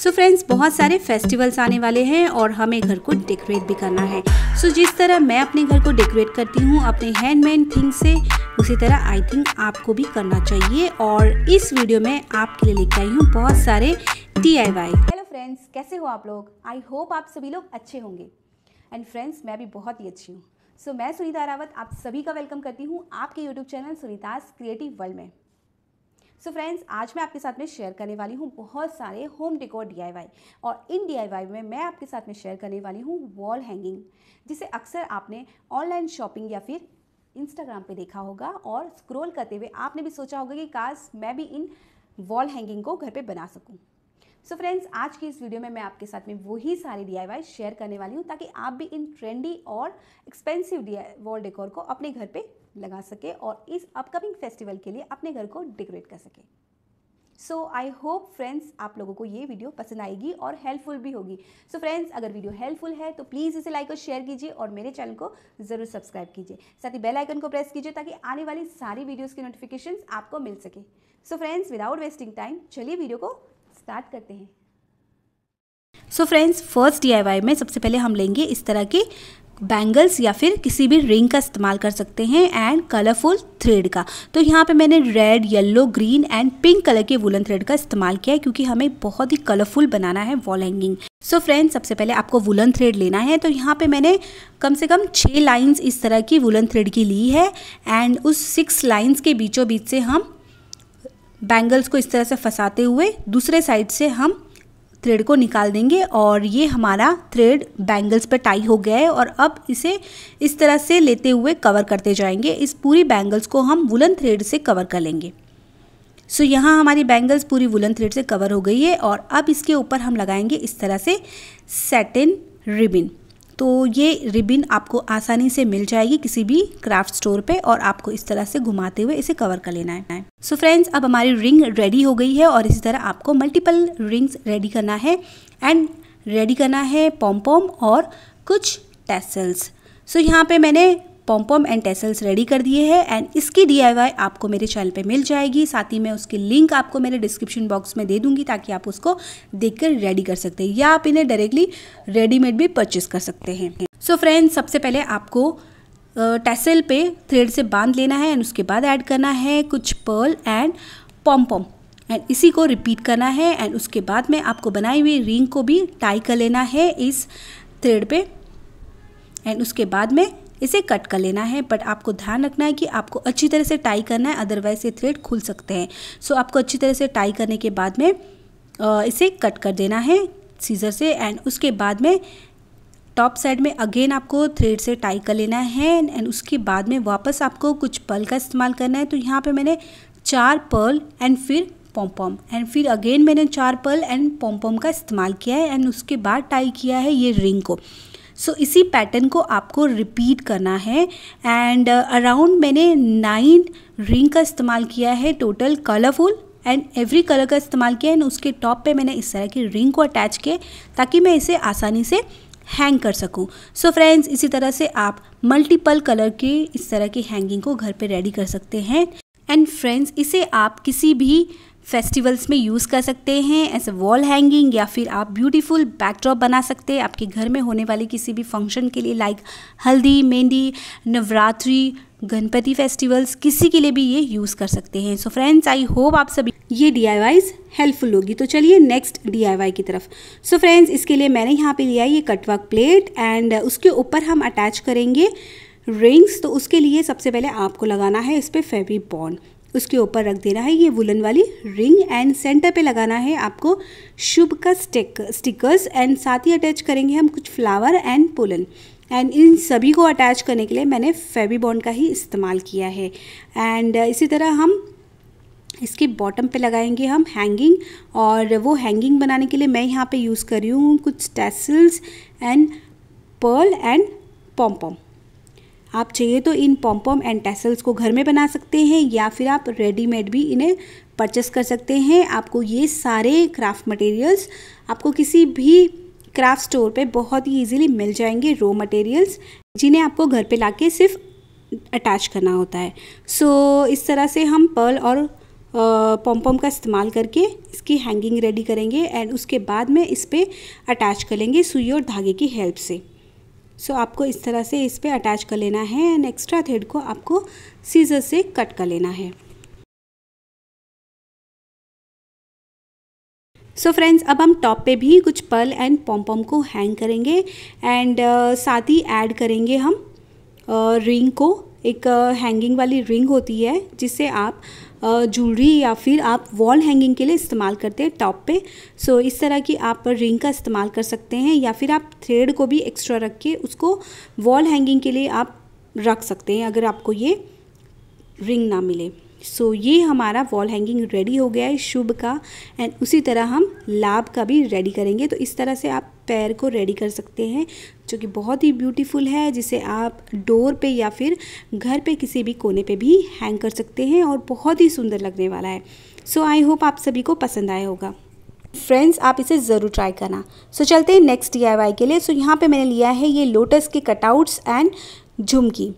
सो so friends बहुत सारे festivals आने वाले हैं और हमें घर को डेकोरेट भी करना है सो so जिस तरह मैं अपने घर को डेकोरेट करती हूँ अपने हैंडमेड थिंग से उसी तरह आई थिंक आपको भी करना चाहिए और इस वीडियो में आपके लिए लेकर आई हूँ बहुत सारे डी हेलो फ्रेंड्स कैसे हो आप लोग आई होप आप सभी लोग अच्छे होंगे एंड फ्रेंड्स मैं भी बहुत ही अच्छी हूँ सो so, मैं सुनीता रावत आप सभी का वेलकम करती हूँ आपके YouTube channel Sunita's creative world में सो so फ्रेंड्स आज मैं आपके साथ में शेयर करने वाली हूँ बहुत सारे होम डिकोर डीआईवाई और इन डीआईवाई में मैं आपके साथ में शेयर करने वाली हूँ वॉल हैंगिंग जिसे अक्सर आपने ऑनलाइन शॉपिंग या फिर इंस्टाग्राम पे देखा होगा और स्क्रॉल करते हुए आपने भी सोचा होगा कि काश मैं भी इन वॉल हैंगिंग को घर पे बना सकूं सो so फ्रेंड्स आज की इस वीडियो में मैं आपके साथ में वही सारी डी शेयर करने वाली हूँ ताकि आप भी इन ट्रेंडी और एक्सपेंसिव डी वॉल डेकोर को अपने घर पे लगा सके और इस अपकमिंग फेस्टिवल के लिए अपने घर को डेकोरेट कर सके सो आई होप फ्रेंड्स आप लोगों को ये वीडियो पसंद आएगी और हेल्पफुल भी होगी सो so फ्रेंड्स अगर वीडियो हेल्पफुल है तो प्लीज़ इसे लाइक और शेयर कीजिए और मेरे चैनल को ज़रूर सब्सक्राइब कीजिए साथ ही बेल आइकन को प्रेस कीजिए ताकि आने वाली सारी वीडियोज़ की नोटिफिकेशन आपको मिल सके so friends without wasting time चलिए वीडियो को स्टार्ट करते हैं सो फ्रेंड्स फर्स्ट डी में सबसे पहले हम लेंगे इस तरह के बैंगल्स या फिर किसी भी रिंग का इस्तेमाल कर सकते हैं एंड कलरफुल थ्रेड का तो यहाँ पे मैंने red yellow green and pink colour के वुलन थ्रेड का इस्तेमाल किया है क्योंकि हमें बहुत ही कलरफुल बनाना है वॉल हैंगिंग सो फ्रेंड्स सबसे पहले आपको वुलन थ्रेड लेना है तो यहाँ पे मैंने कम से कम छः लाइन्स इस तरह की वुलन थ्रेड की ली है एंड उस सिक्स लाइन्स के बीचों बीच से हम बैंगल्स को इस तरह से फंसाते हुए दूसरे साइड से हम थ्रेड को निकाल देंगे और ये हमारा थ्रेड बैंगल्स पर टाई हो गया है और अब इसे इस तरह से लेते हुए कवर करते जाएंगे इस पूरी बैंगल्स को हम वुलन थ्रेड से कवर कर लेंगे सो so, यहाँ हमारी बैंगल्स पूरी वुलन थ्रेड से कवर हो गई है और अब इसके ऊपर हम लगाएंगे इस तरह से सेटिन रिबिन तो ये रिबिन आपको आसानी से मिल जाएगी किसी भी क्राफ्ट स्टोर पे और आपको इस तरह से घुमाते हुए इसे कवर कर लेना है सो so फ्रेंड्स अब हमारी रिंग रेडी हो गई है और इसी तरह आपको मल्टीपल रिंग्स रेडी करना है एंड रेडी करना है पॉम पॉम और कुछ टेसल्स सो so, यहाँ पे मैंने पॉम्पॉम एंड टेसल्स रेडी कर दिए हैं एंड इसकी डी आपको मेरे चैनल पर मिल जाएगी साथ ही मैं उसकी लिंक आपको मेरे डिस्क्रिप्शन बॉक्स में दे दूंगी ताकि आप उसको देखकर रेडी कर सकते हैं या आप इन्हें डायरेक्टली रेडीमेड भी परचेस कर सकते हैं सो so फ्रेंड्स सबसे पहले आपको टेसल पे थ्रेड से बांध लेना है एंड उसके बाद ऐड करना है कुछ पर्ल एंड पॉम्पॉम एंड इसी को रिपीट करना है एंड उसके बाद में आपको बनाई हुई रिंग को भी टाई कर लेना है इस थ्रेड पे एंड उसके बाद में इसे कट कर लेना है बट आपको ध्यान रखना है कि आपको अच्छी तरह से टाई करना है अदरवाइज ये थ्रेड खुल सकते हैं सो आपको अच्छी तरह से टाई करने के बाद में इसे कट कर देना है सीज़र से एंड उसके बाद में टॉप साइड में अगेन आपको थ्रेड से टाई कर लेना है एंड उसके बाद में वापस आपको कुछ पल का इस्तेमाल करना है तो यहाँ पे मैंने चार पर्ल एंड फिर पॉम पॉम एंड फिर अगेन मैंने चार पर्ल एंड पॉम पॉम का इस्तेमाल किया है एंड उसके बाद टाई किया है ये रिंग को सो so, इसी पैटर्न को आपको रिपीट करना है एंड अराउंड uh, मैंने नाइन रिंग का इस्तेमाल किया है total colourful and every colour का इस्तेमाल किया एंड उसके टॉप पे मैंने इस तरह की रिंग को अटैच किए ताकि मैं इसे आसानी से हैंग कर सकूं सो so फ्रेंड्स इसी तरह से आप मल्टीपल कलर के इस तरह की हैंगिंग को घर पर रेडी कर सकते हैं एंड फ्रेंड्स इसे आप किसी भी फेस्टिवल्स में यूज़ कर सकते हैं एज अ वॉल हैंगिंग या फिर आप ब्यूटीफुल बैकड्रॉप बना सकते हैं आपके घर में होने वाले किसी भी फंक्शन के लिए लाइक हल्दी मेहंदी नवरात्रि गणपति फेस्टिवल्स किसी के लिए भी ये यूज़ कर सकते हैं सो फ्रेंड्स आई होप आप सभी ये डी हेल्पफुल होगी तो चलिए नेक्स्ट डी की तरफ सो so फ्रेंड्स इसके लिए मैंने यहाँ पे लिया ये कटवर्क प्लेट एंड उसके ऊपर हम अटैच करेंगे रिंग्स तो उसके लिए सबसे पहले आपको लगाना है इस पर फेवी बॉन्ड उसके ऊपर रख देना है ये वुलन वाली रिंग एंड सेंटर पे लगाना है आपको शुभ का स्टिक स्टिकर्स एंड साथ ही अटैच करेंगे हम कुछ फ्लावर एंड पोलन एंड इन सभी को अटैच करने के लिए मैंने फेवी बॉन्ड का ही इस्तेमाल किया है एंड इसी तरह हम इसके बॉटम पे लगाएंगे हम हैंगिंग और वो हैंगिंग बनाने के लिए मैं यहाँ पे यूज़ कर रही हूँ कुछ tassels and pearl and pom pom आप चाहिए तो इन पॉम्पॉम एंड टैसल्स को घर में बना सकते हैं या फिर आप रेडीमेड भी इन्हें परचेस कर सकते हैं आपको ये सारे क्राफ्ट मटेरियल्स आपको किसी भी क्राफ्ट स्टोर पे बहुत ही इजीली मिल जाएंगे रो मटेरियल्स जिन्हें आपको घर पे लाके सिर्फ अटैच करना होता है सो so, इस तरह से हम पर्ल और पॉम्पॉम का इस्तेमाल करके इसकी हैंगिंग रेडी करेंगे एंड उसके बाद में इस पर अटैच करेंगे सुई और धागे की हेल्प से सो आपको इस तरह से इस पर अटैच कर लेना है एंड एक्स्ट्रा थ्रेड को आपको सीजर से कट कर लेना है सो so फ्रेंड्स अब हम टॉप पे भी कुछ पल एंड पॉम्पम को हैंग करेंगे एंड uh, साथ ही ऐड करेंगे हम रिंग uh, को एक हैंगिंग uh, वाली रिंग होती है जिससे आप ज्वेलरी या फिर आप वॉल हैंगिंग के लिए इस्तेमाल करते हैं टॉप पे सो so, इस तरह की आप रिंग का इस्तेमाल कर सकते हैं या फिर आप थ्रेड को भी एक्स्ट्रा रख के उसको वॉल हैंगिंग के लिए आप रख सकते हैं अगर आपको ये रिंग ना मिले सो so, ये हमारा वॉल हैंगिंग रेडी हो गया है शुभ का एंड उसी तरह हम लाभ का भी रेडी करेंगे तो इस तरह से आप पैर को रेडी कर सकते हैं जो कि बहुत ही ब्यूटीफुल है जिसे आप डोर पे या फिर घर पे किसी भी कोने पे भी हैंग कर सकते हैं और बहुत ही सुंदर लगने वाला है सो आई होप आप सभी को पसंद आया होगा फ्रेंड्स आप इसे ज़रूर ट्राई करना सो so, चलते हैं नेक्स्ट डी के लिए सो so, यहाँ पर मैंने लिया है ये लोटस के कटआउट्स एंड झुमकी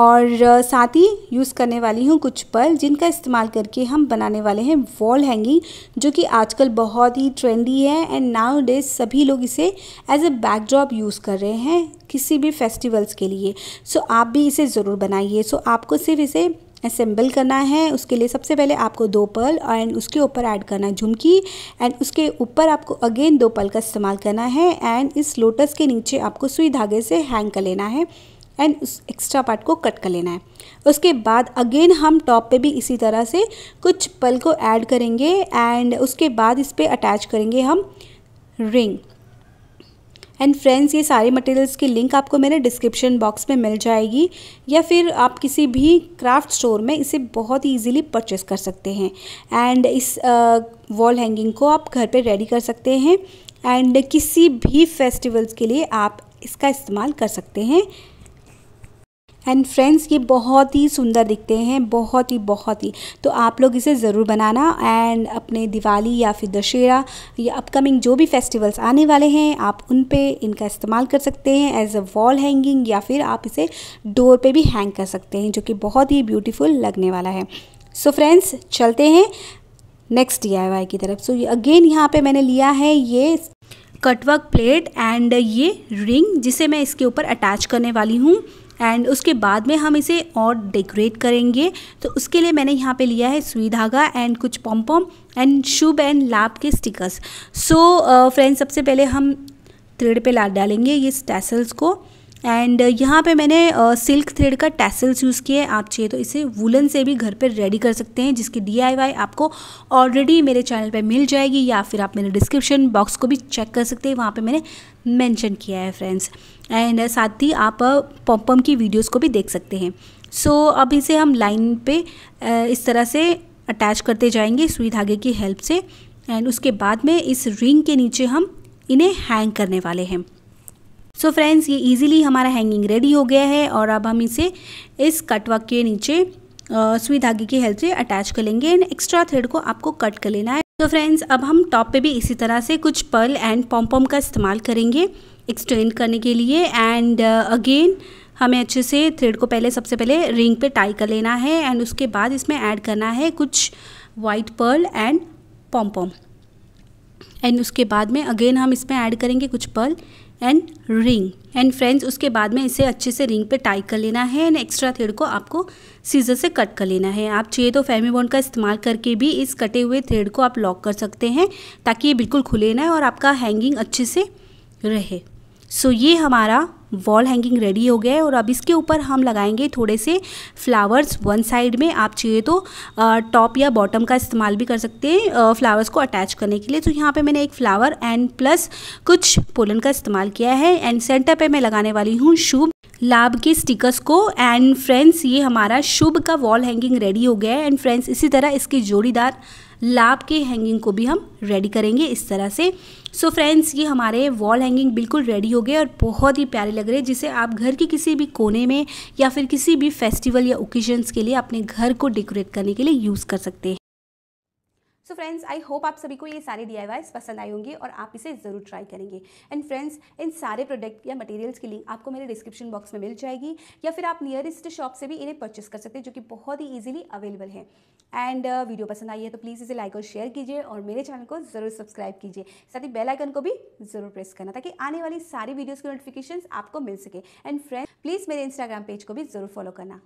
और साथ ही यूज़ करने वाली हूँ कुछ पर्ल जिनका इस्तेमाल करके हम बनाने वाले हैं वॉल हैंगिंग जो कि आजकल बहुत ही ट्रेंडी है एंड नाउ डेज सभी लोग इसे एज ए बैकड्रॉप यूज़ कर रहे हैं किसी भी फेस्टिवल्स के लिए सो so, आप भी इसे ज़रूर बनाइए सो so, आपको सिर्फ इसे असेंबल करना है उसके लिए सबसे पहले आपको दो पल एंड उसके ऊपर ऐड करना है झुमकी एंड उसके ऊपर आपको अगेन दो पल का इस्तेमाल करना है एंड इस लोटस के नीचे आपको सुई धागे से हैंग कर लेना है एंड उस एक्स्ट्रा पार्ट को कट कर लेना है उसके बाद अगेन हम टॉप पे भी इसी तरह से कुछ पल को ऐड करेंगे एंड उसके बाद इस पर अटैच करेंगे हम रिंग एंड फ्रेंड्स ये सारे मटेरियल्स की लिंक आपको मेरे डिस्क्रिप्शन बॉक्स में मिल जाएगी या फिर आप किसी भी क्राफ्ट स्टोर में इसे बहुत ही ईजिली परचेस कर सकते हैं एंड इस वॉल uh, हैंगिंग को आप घर पे रेडी कर सकते हैं एंड किसी भी फेस्टिवल्स के लिए आप इसका इस्तेमाल कर सकते हैं एंड फ्रेंड्स ये बहुत ही सुंदर दिखते हैं बहुत ही बहुत ही तो आप लोग इसे ज़रूर बनाना एंड अपने दिवाली या फिर दशहरा या अपकमिंग जो भी फेस्टिवल्स आने वाले हैं आप उन पे इनका इस्तेमाल कर सकते हैं एज अ वॉल हैंगिंग या फिर आप इसे डोर पे भी हैंग कर सकते हैं जो कि बहुत ही ब्यूटीफुल लगने वाला है सो so फ्रेंड्स चलते हैं नेक्स्ट डी की तरफ सो अगेन यहाँ पर मैंने लिया है ये कटवर्क प्लेट एंड ये रिंग जिसे मैं इसके ऊपर अटैच करने वाली हूँ एंड उसके बाद में हम इसे और डेकोरेट करेंगे तो उसके लिए मैंने यहाँ पे लिया है सुई धागा एंड कुछ पॉम एंड शुभ एंड लाभ के स्टिकर्स सो फ्रेंड्स सबसे पहले हम थ्रेड पे ला डालेंगे ये स्टैसल्स को एंड uh, यहाँ पे मैंने सिल्क uh, थ्रेड का टैसल्स यूज़ किए आप चाहिए तो इसे वुलन से भी घर पर रेडी कर सकते हैं जिसकी डी आपको ऑलरेडी मेरे चैनल पर मिल जाएगी या फिर आप मेरे डिस्क्रिप्शन बॉक्स को भी चेक कर सकते हैं वहाँ पर मैंने मेंशन किया है फ्रेंड्स एंड uh, साथ ही आप uh, की वीडियोज़ को भी देख सकते हैं सो so, अब इसे हम लाइन uh, इस तरह से अटैच करते जाएंगे सुई धागे की हेल्प से एंड उसके बाद में इस रिंग के नीचे हम इन्हें हैंग करने वाले हैं सो so फ्रेंड्स ये इजीली हमारा हैंगिंग रेडी हो गया है और अब हम इसे इस कटवक के नीचे सुई धागे की हेल्प से अटैच कर लेंगे एंड एक्स्ट्रा थ्रेड को आपको कट कर लेना है तो फ्रेंड्स अब हम टॉप पे भी इसी तरह से कुछ पर्ल एंड पॉम्पॉम का इस्तेमाल करेंगे एक्सटेंड करने के लिए एंड अगेन uh, हमें अच्छे से थ्रेड को पहले सबसे पहले रिंग पे टाई कर लेना है एंड उसके बाद इसमें ऐड करना है कुछ white pearl and pompom and उसके बाद में अगेन हम इसमें ऐड करेंगे कुछ pearl and ring and friends उसके बाद में इसे अच्छे से रिंग पे टाई कर लेना है एंड एक्स्ट्रा थ्रेड को आपको सीजर से कट कर लेना है आप चाहिए तो फैमी बॉन्ड का इस्तेमाल करके भी इस कटे हुए थ्रेड को आप लॉक कर सकते हैं ताकि ये बिल्कुल खुले ना और आपका हैंगिंग अच्छे से रहे सो so, ये हमारा वॉल हैंगिंग रेडी हो गया है और अब इसके ऊपर हम लगाएंगे थोड़े से फ्लावर्स वन साइड में आप चाहिए तो टॉप या बॉटम का इस्तेमाल भी कर सकते हैं फ्लावर्स को अटैच करने के लिए तो यहाँ पे मैंने एक फ्लावर एंड प्लस कुछ पोलन का इस्तेमाल किया है एंड सेंटर पे मैं लगाने वाली हूँ शुभ लाभ के स्टिकर्स को एंड फ्रेंड्स ये हमारा शुभ का वॉल हैंगिंग रेडी हो गया है एंड फ्रेंड्स इसी तरह इसकी जोड़ीदार लाभ के हैंगिंग को भी हम रेडी करेंगे इस तरह से सो so फ्रेंड्स ये हमारे वॉल हैंगिंग बिल्कुल रेडी हो गए और बहुत ही प्यारे लग रहे हैं जिसे आप घर के किसी भी कोने में या फिर किसी भी फेस्टिवल या ओकेजन्स के लिए अपने घर को डेकोरेट करने के लिए यूज़ कर सकते हैं सो फ्रेंड्स आई होप आप सभी को ये सारे डी आई पसंद आई होंगे और आप इसे ज़रूर ट्राई करेंगे एंड फ्रेंड्स इन सारे प्रोडक्ट या मटेरियल्स की लिंक आपको मेरे डिस्क्रिप्शन बॉक्स में मिल जाएगी या फिर आप नियरेस्ट शॉप से भी इन्हें परचेस कर सकते हैं जो कि बहुत ही ईजिली अवेलेबल है एंड uh, वीडियो पसंद आई है तो प्लीज़ इसे लाइक और शेयर कीजिए और मेरे चैनल को ज़रूर सब्सक्राइब कीजिए साथ ही बेल आइकन को भी ज़रूर प्रेस करना ताकि आने वाली सारी वीडियोस की नोटिफिकेशन आपको मिल सके एंड फ्रेंड प्लीज़ मेरे इंस्टाग्राम पेज को भी ज़रूर फॉलो करना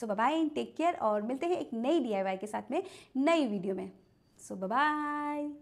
so bye and take care और मिलते हैं एक नई डी के साथ में नई वीडियो में So bye-bye.